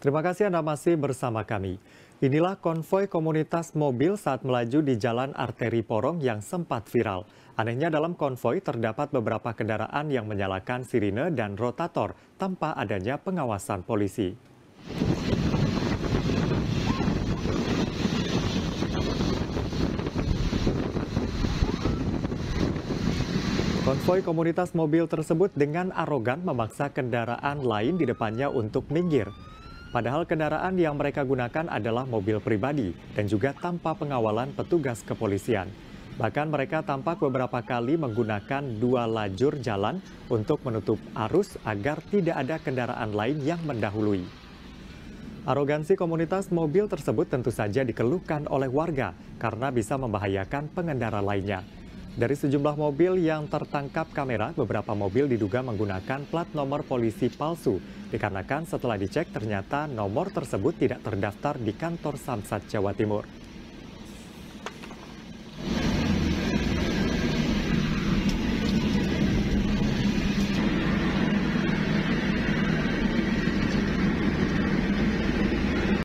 Terima kasih Anda masih bersama kami. Inilah konvoi komunitas mobil saat melaju di jalan arteri Porong yang sempat viral. Anehnya dalam konvoi terdapat beberapa kendaraan yang menyalakan sirine dan rotator tanpa adanya pengawasan polisi. Konvoi komunitas mobil tersebut dengan arogan memaksa kendaraan lain di depannya untuk minggir. Padahal kendaraan yang mereka gunakan adalah mobil pribadi dan juga tanpa pengawalan petugas kepolisian. Bahkan mereka tampak beberapa kali menggunakan dua lajur jalan untuk menutup arus agar tidak ada kendaraan lain yang mendahului. Arogansi komunitas mobil tersebut tentu saja dikeluhkan oleh warga karena bisa membahayakan pengendara lainnya. Dari sejumlah mobil yang tertangkap kamera, beberapa mobil diduga menggunakan plat nomor polisi palsu. Dikarenakan setelah dicek ternyata nomor tersebut tidak terdaftar di kantor Samsat Jawa Timur.